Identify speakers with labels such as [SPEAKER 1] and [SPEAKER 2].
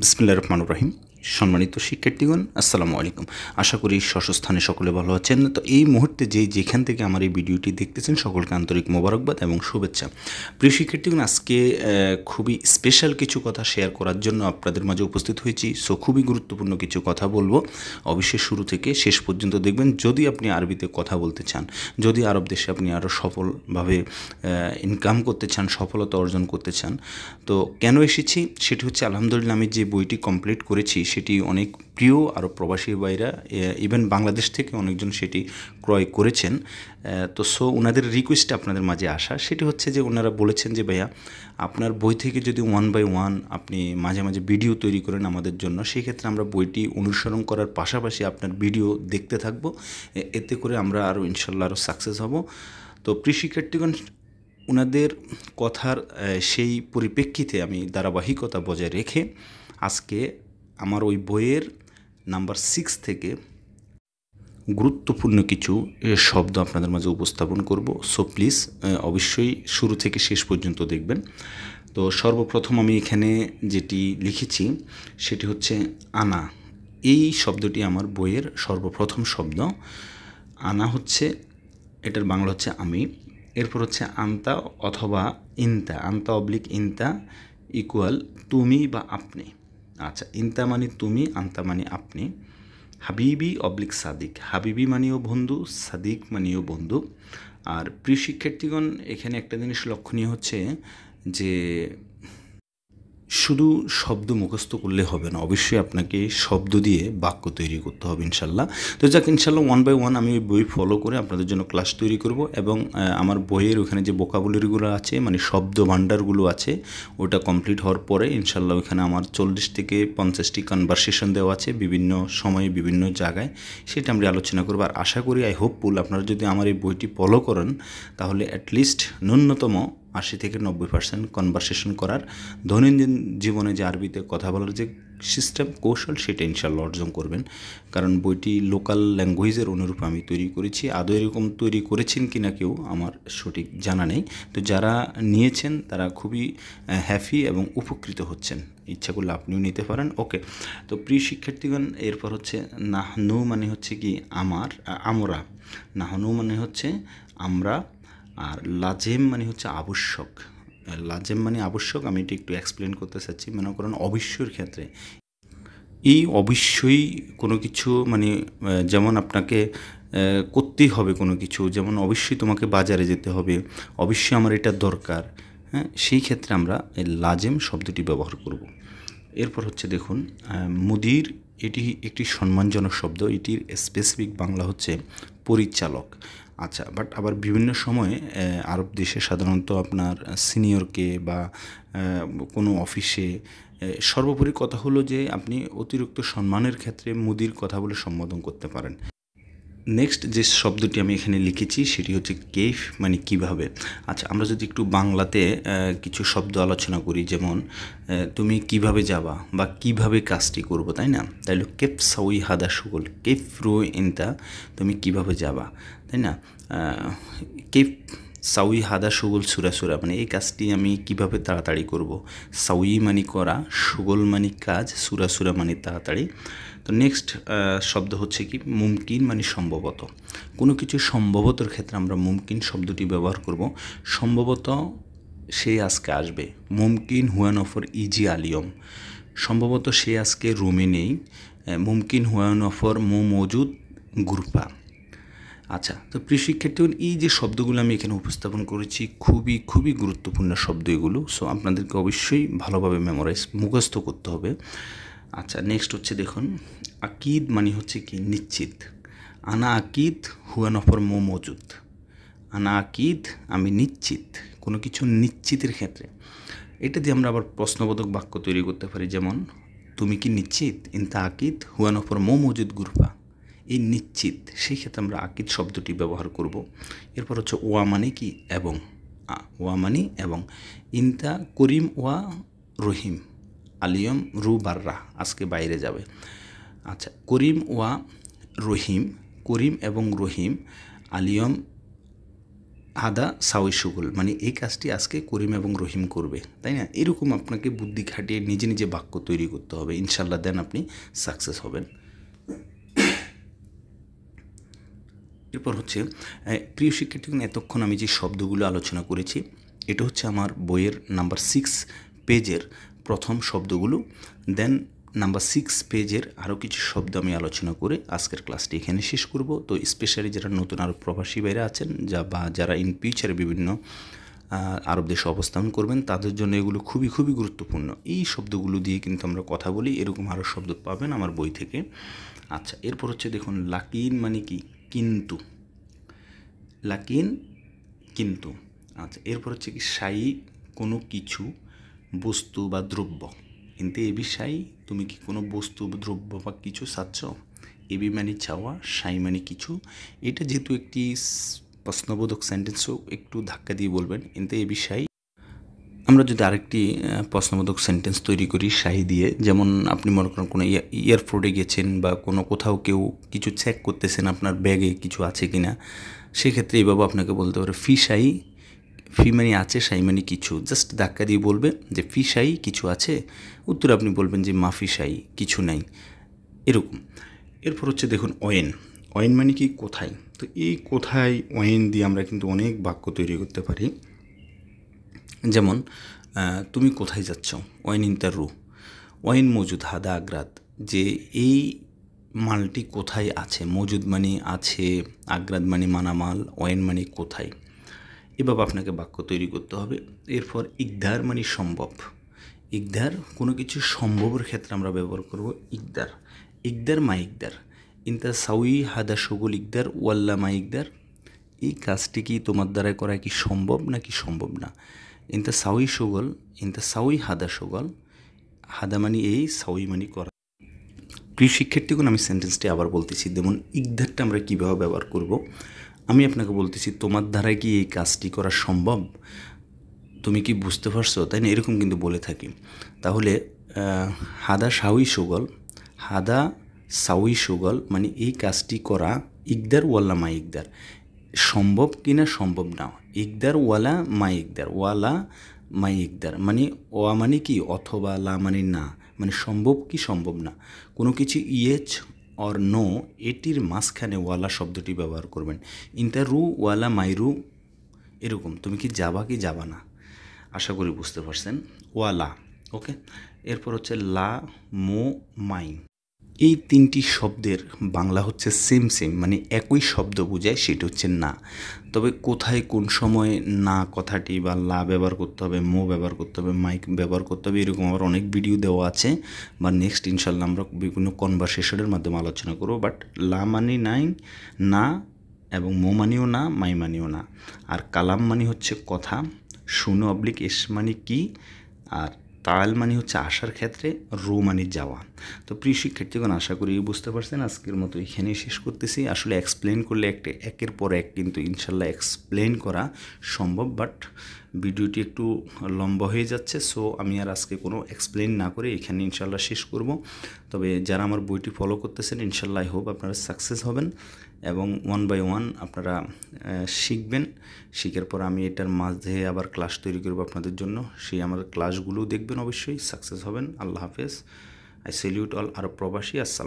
[SPEAKER 1] বিসমিল্লা রহমান রহিম সম্মানিত শিক্ষার্থীগণ আসসালামু আলাইকুম আশা করি স্বস্থানে সকলে ভালো আছেন তো এই মুহূর্তে যে যেখান থেকে আমার এই ভিডিওটি দেখতেছেন সকলকে আন্তরিক মোবারকবাদ এবং শুভেচ্ছা প্রিয় শিক্ষার্থীগণ আজকে খুবই স্পেশাল কিছু কথা শেয়ার করার জন্য আপনাদের মাঝে উপস্থিত হয়েছি সো খুবই গুরুত্বপূর্ণ কিছু কথা বলবো অবশ্যই শুরু থেকে শেষ পর্যন্ত দেখবেন যদি আপনি আরবিতে কথা বলতে চান যদি আরব দেশে আপনি আরও সফলভাবে ইনকাম করতে চান সফলতা অর্জন করতে চান তো কেন এসেছি সেটি হচ্ছে আলহামদুলিল্লাহ আমি যে বইটি কমপ্লিট করেছি সেটি অনেক প্রিয় আরও প্রবাসী ভাইরা ইভেন বাংলাদেশ থেকে অনেকজন সেটি ক্রয় করেছেন তো সো ওনাদের রিকোয়েস্ট আপনাদের মাঝে আসা সেটি হচ্ছে যে ওনারা বলেছেন যে ভাইয়া আপনার বই থেকে যদি ওয়ান বাই ওয়ান আপনি মাঝে মাঝে ভিডিও তৈরি করেন আমাদের জন্য সেই ক্ষেত্রে আমরা বইটি অনুসরণ করার পাশাপাশি আপনার ভিডিও দেখতে থাকব এতে করে আমরা আরও ইনশাল্লাহ আরও সাকসেস হব তো কৃষিক্ষার্থীগণ ওনাদের কথার সেই পরিপ্রেক্ষিতে আমি ধারাবাহিকতা বজায় রেখে আজকে আমার ওই বইয়ের নাম্বার সিক্স থেকে গুরুত্বপূর্ণ কিছু শব্দ আপনাদের মাঝে উপস্থাপন করব সো প্লিজ অবশ্যই শুরু থেকে শেষ পর্যন্ত দেখবেন তো সর্বপ্রথম আমি এখানে যেটি লিখেছি সেটি হচ্ছে আনা এই শব্দটি আমার বইয়ের সর্বপ্রথম শব্দ আনা হচ্ছে এটার বাংলা হচ্ছে আমি এরপর হচ্ছে আন্তা অথবা ইনতা আন্তা অবলিক ইনতা ইকুয়াল তুমি বা আপনি আচ্ছা ইন্তামানি মানে তুমি আন্তা মানে আপনি হাবিবি অবলিক সাদিক হাবিবি মানেও বন্ধু সাদিক মানেও বন্ধু আর প্রিয় শিক্ষার্থীগণ এখানে একটা জিনিস লক্ষণীয় হচ্ছে যে শুধু শব্দ মুখস্থ করলে হবে না অবশ্যই আপনাকে শব্দ দিয়ে বাক্য তৈরি করতে হবে ইনশাল্লাহ তো যাক ইনশাল্লাহ ওয়ান বাই ওয়ান আমি বই ফলো করে আপনাদের জন্য ক্লাস তৈরি করব এবং আমার বইয়ের ওখানে যে বোকাবুলারিগুলো আছে মানে শব্দ ভাণ্ডারগুলো আছে ওটা কমপ্লিট হওয়ার পরে ইনশাল্লাহ ওইখানে আমার চল্লিশ থেকে পঞ্চাশটি কনভারসেশন দেওয়া আছে বিভিন্ন সময়ে বিভিন্ন জায়গায় সেটা আমরা আলোচনা করবো আর আশা করি আই হোপফুল আপনারা যদি আমার এই বইটি ফলো করেন তাহলে অ্যাটলিস্ট ন্যূনতম আশি থেকে নব্বই পার্সেন্ট কনভারসেশন করার দৈনন্দিন জীবনে যে আরবিতে কথা বলার যে সিস্টেম কৌশল সেটা ইনশাল্লাহ অর্জন করবেন কারণ বইটি লোকাল ল্যাঙ্গুয়েজের অনুরূপ আমি তৈরি করেছি আদৌ এরকম তৈরি করেছেন কি না কেউ আমার সঠিক জানা নেই তো যারা নিয়েছেন তারা খুবই হ্যাপি এবং উপকৃত হচ্ছেন ইচ্ছা করলে আপনিও নিতে পারেন ওকে তো প্রিয় শিক্ষার্থীগণ এরপর হচ্ছে নাহনু মানে হচ্ছে কি আমার আমরা নাহনু মানে হচ্ছে আমরা আর লাজেম মানে হচ্ছে আবশ্যক লাজেম মানে আবশ্যক আমি এটি একটু এক্সপ্লেন করতে চাচ্ছি মনে করেন অবশ্যের ক্ষেত্রে এই অবশ্যই কোনো কিছু মানে যেমন আপনাকে করতেই হবে কোনো কিছু যেমন অবশ্যই তোমাকে বাজারে যেতে হবে অবশ্যই আমার এটা দরকার হ্যাঁ সেই ক্ষেত্রে আমরা লাজেম শব্দটি ব্যবহার করব এরপর হচ্ছে দেখুন মুদির এটি একটি সম্মানজনক শব্দ এটির স্পেসিফিক বাংলা হচ্ছে পরিচালক আচ্ছা বাট আবার বিভিন্ন সময়ে আরব দেশে সাধারণত আপনার সিনিয়রকে বা কোনো অফিসে সর্বোপরি কথা হলো যে আপনি অতিরিক্ত সম্মানের ক্ষেত্রে মুদির কথা বলে সম্বোধন করতে পারেন নেক্সট যে শব্দটি আমি এখানে লিখেছি সেটি হচ্ছে কেফ মানে কিভাবে আচ্ছা আমরা যদি একটু বাংলাতে কিছু শব্দ আলোচনা করি যেমন তুমি কিভাবে যাবা বা কিভাবে কাজটি করবো তাই না তাইলে কেপ সাউই হাদা সুগল কেফ রু ইনতা তুমি কিভাবে যাবা তাই না কেপ সাউই হাদা সুগল সুরা সুরা মানে এই কাজটি আমি কিভাবে তাড়াতাড়ি করব। সাউই মানি করা সুগল মানি কাজ সুরা সুরা মানে তাড়াতাড়ি তো নেক্সট শব্দ হচ্ছে কি মুমকিন মানে সম্ভবত কোনো কিছু সম্ভবতর ক্ষেত্রে আমরা মুমকিন শব্দটি ব্যবহার করব সম্ভবত সে আজকে আসবে মুমকিন হুয়ান অফর ইজি আলিয়ম সম্ভবত সে আজকে রুমে নেই মুমকিন হুয়ান অফর মো মজুদ গ্রুপা আচ্ছা তো প্রিয় এই যে শব্দগুলো আমি এখানে উপস্থাপন করেছি খুবই খুবই গুরুত্বপূর্ণ শব্দ এগুলো সো আপনাদেরকে অবশ্যই ভালোভাবে মেমোরাইজ মুখস্থ করতে হবে আচ্ছা নেক্সট হচ্ছে দেখুন আকিদ মানে হচ্ছে কি নিশ্চিত আনা আকিদ হুয়া নফর মো মজুদ আনা আকিদ আমি নিশ্চিত কোনো কিছু নিশ্চিতের ক্ষেত্রে এটা দিয়ে আমরা আবার প্রশ্নবোধক বাক্য তৈরি করতে পারি যেমন তুমি কি নিশ্চিত ইন্তা আকিদ হুয়া নফর মো মজুদ গুরফা এই নিশ্চিত সেই ক্ষেত্রে আমরা আকিদ শব্দটি ব্যবহার করব এরপর হচ্ছে ওয়া মানে কি এবং ওয়া মানে এবং ইনতা করিম ওয়া রহিম আলিয়ম রু বাররা আজকে বাইরে যাবে আচ্ছা করিম ওয়া রহিম করিম এবং রহিম আলিয়ম আদা সাউই সুগুল মানে এই কাজটি আজকে করিম এবং রহিম করবে তাই না এরকম আপনাকে বুদ্ধি খাটিয়ে নিজে নিজে বাক্য তৈরি করতে হবে ইনশাল্লাহ দেন আপনি সাকসেস হবেন এরপর হচ্ছে প্রিয় শিক্ষার্থীগণ এতক্ষণ আমি যে শব্দগুলো আলোচনা করেছি এটা হচ্ছে আমার বইয়ের নাম্বার সিক্স পেজের প্রথম শব্দগুলো দেন নাম্বার সিক্স পেজের আরও কিছু শব্দ আমি আলোচনা করে আজকের ক্লাসটি এখানে শেষ করব তো স্পেশালি যারা নতুন আরব প্রবাসী বাইরে আছেন যা বা যারা ইন ফিউচারে বিভিন্ন আরব দেশে অবস্থান করবেন তাদের জন্য এগুলো খুবই খুবই গুরুত্বপূর্ণ এই শব্দগুলো দিয়ে কিন্তু আমরা কথা বলি এরকম আরও শব্দ পাবেন আমার বই থেকে আচ্ছা এরপর হচ্ছে দেখুন লাকিন মানে কি কিন্তু লাকিন কিন্তু আচ্ছা এরপর হচ্ছে কি সাই কোনো কিছু বস্তু বা দ্রব্য কিন্তু এবি সাই তুমি কি কোনো বস্তু দ্রব্য বা কিছু চাচ্ছ এবি মানে চাওয়া সাই মানে কিছু এটা যেহেতু একটি প্রশ্নবোধক সেন্টেন্সও একটু ধাক্কা দিয়ে বলবেন কিন্তু এবি সাই আমরা যদি আরেকটি প্রশ্নবোধক সেন্টেন্স তৈরি করি শাহি দিয়ে যেমন আপনি মনে করেন কোনো এয়ারপোর্টে গেছেন বা কোনো কোথাও কেউ কিছু চেক করতেছেন আপনার ব্যাগে কিছু আছে কি না সেক্ষেত্রে এভাবে আপনাকে বলতে পারে ফি শাহি ফি মানি আছে শাহি মানি কিছু জাস্ট ধাক্কা দিয়ে বলবে যে ফি শাহি কিছু আছে উত্তরে আপনি বলবেন যে মাফি শাহি কিছু নাই এরকম এরপর হচ্ছে দেখুন অয়েন অয়েন মানে কি কোথায় তো এই কোথায় অয়েন দিয়ে আমরা কিন্তু অনেক বাক্য তৈরি করতে পারি যেমন তুমি কোথায় যাচ্ছ ওয়াইন ইন রু ওয়াইন মজুদ হাদা আগ্রাত যে এই মালটি কোথায় আছে মজুদ মানে আছে আগ্রাদ মানে মানামাল ওয়াইন মানে কোথায় এভাবে আপনাকে বাক্য তৈরি করতে হবে এরপর ইকদার মানে সম্ভব ইকদার কোনো কিছু সম্ভবের ক্ষেত্রে আমরা ব্যবহার করব ইকদার ইকদার মা ইকদার ইনতা সাউই হাদা সগুল ইকদার ওয়াল্লা মা ইকদার এই কাজটি কি তোমার দ্বারা করা কি সম্ভব নাকি সম্ভব না ইন দ্য সাউই সুগল দ্য সাউই হাদা সুগল হাদা মানি এই সাউই মানি করা প্রিয় শিক্ষার্থীগণ আমি সেন্টেন্সটি আবার বলতেছি যেমন ইকধারটা আমরা কীভাবে ব্যবহার করব আমি আপনাকে বলতেছি তোমার দ্বারা কি এই কাজটি করা সম্ভব তুমি কি বুঝতে পারছো তাই না এরকম কিন্তু বলে থাকি তাহলে হাদা সাউই সুগল হাদা সাউই সুগল মানে এই কাজটি করা ইকদার ওয়াল্লামা ইকদার সম্ভব কি না সম্ভব না ইকদার ওয়ালা মা ইকদার ওয়ালা মা ইকদার মানে ওয়া মানে কি অথবা লা মানে না মানে সম্ভব কি সম্ভব না কোনো কিছু ইয়েচ অর নো এটির মাঝখানে ওয়ালা শব্দটি ব্যবহার করবেন রু ওয়ালা মাইরু এরকম তুমি কি যাবা কি যাবা না আশা করি বুঝতে পারছেন ওয়ালা ওকে এরপর হচ্ছে লা মো মাইন এই তিনটি শব্দের বাংলা হচ্ছে সেম সেম মানে একই শব্দ বোঝায় সেটি হচ্ছে না তবে কোথায় কোন সময় না কথাটি বা লা ব্যবহার করতে হবে মো ব্যবহার করতে হবে মাইক ব্যবহার করতে হবে এরকম আবার অনেক ভিডিও দেওয়া আছে বা নেক্সট ইনশাল্লাহ আমরা বিভিন্ন কনভারসেশনের মাধ্যমে আলোচনা করব বাট লা মানে নাই না এবং মো মানিও না মাই মানিও না আর কালাম মানে হচ্ছে কথা শুনো অবলিক এস মানে কি আর তাল মানে হচ্ছে আসার ক্ষেত্রে রো মানে যাওয়া তো প্রিয় শিক্ষার্থীগণ আশা করি বুঝতে পারছেন আজকের মতো এখানেই শেষ করতেছি আসলে এক্সপ্লেন করলে একটা একের পর এক কিন্তু ইনশাল্লাহ এক্সপ্লেন করা সম্ভব বাট ভিডিওটি একটু লম্বা হয়ে যাচ্ছে সো আমি আর আজকে কোনো এক্সপ্লেন না করে এখানে ইনশাল্লাহ শেষ করব তবে যারা আমার বইটি ফলো করতেছেন ইনশাল্লাহ আই হোপ আপনারা সাকসেস হবেন এবং ওয়ান বাই ওয়ান আপনারা শিখবেন শিখার পর আমি এটার মাঝে আবার ক্লাস তৈরি করবো আপনাদের জন্য সেই আমার ক্লাসগুলো দেখবেন অবশ্যই সাকসেস হবেন আল্লাহ হাফেজ আই সেলিউট অল আরব প্রবাসী আসসালাম